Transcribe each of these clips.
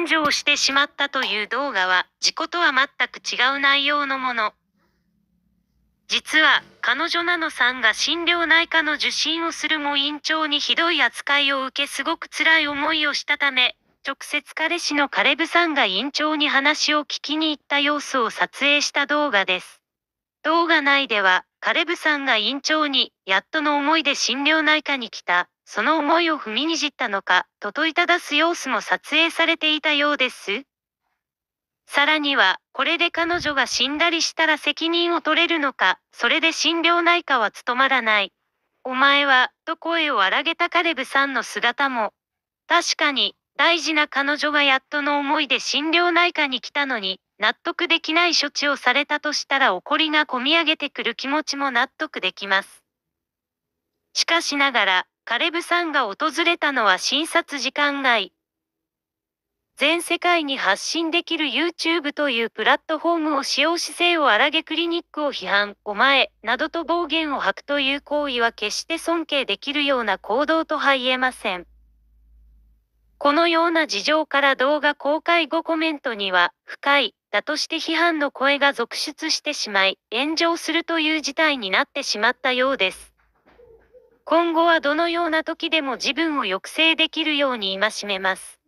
炎上してしまったという動画は、事故とは全く違う内容のもの。実は、彼女なのさんが心療内科の受診をするも院長にひどい扱いを受けすごく辛い思いをしたため、直接彼氏のカレブさんが院長に話を聞きに行った様子を撮影した動画です。動画内では、カレブさんが院長に、やっとの思いで心療内科に来た、その思いを踏みにじったのか、と問いただす様子も撮影されていたようです。さらには、これで彼女が死んだりしたら責任を取れるのか、それで心療内科は務まらない。お前は、と声を荒げたカレブさんの姿も。確かに、大事な彼女がやっとの思いで心療内科に来たのに、納得できない処置をされたとしたら怒りがこみ上げてくる気持ちも納得できます。しかしながら、カレブさんが訪れたのは診察時間外。全世界に発信できる YouTube というプラットフォームを使用姿勢を荒げクリニックを批判、お前、などと暴言を吐くという行為は決して尊敬できるような行動とは言えません。このような事情から動画公開後コメントには、深い、だとして批判の声が続出してしまい、炎上するという事態になってしまったようです。今後はどのような時でも自分を抑制できるように戒めます。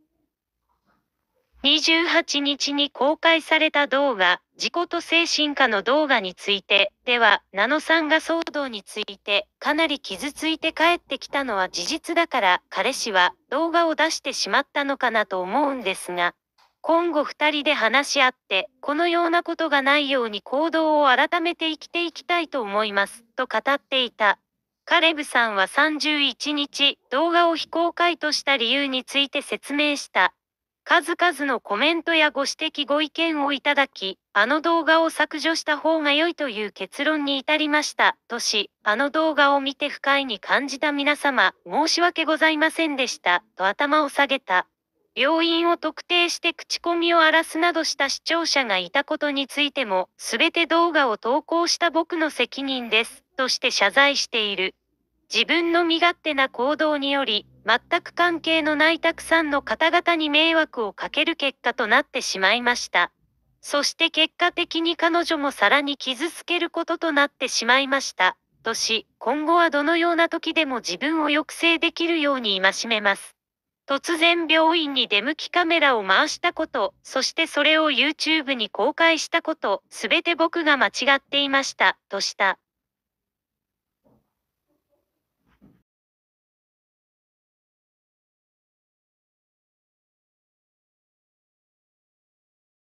28日に公開された動画、自己と精神科の動画について、では、ナノさんが騒動について、かなり傷ついて帰ってきたのは事実だから、彼氏は動画を出してしまったのかなと思うんですが、今後2人で話し合って、このようなことがないように行動を改めて生きていきたいと思います、と語っていた。カレブさんは31日、動画を非公開とした理由について説明した。数々のコメントやご指摘ご意見をいただき、あの動画を削除した方が良いという結論に至りました。とし、あの動画を見て不快に感じた皆様、申し訳ございませんでした。と頭を下げた。病院を特定して口コミを荒らすなどした視聴者がいたことについても、すべて動画を投稿した僕の責任です。として謝罪している。自分の身勝手な行動により、全く関係のないたくさんの方々に迷惑をかける結果となってしまいました。そして結果的に彼女もさらに傷つけることとなってしまいました。とし、今後はどのような時でも自分を抑制できるように戒めます。突然病院に出向きカメラを回したこと、そしてそれを YouTube に公開したこと、すべて僕が間違っていました、とした。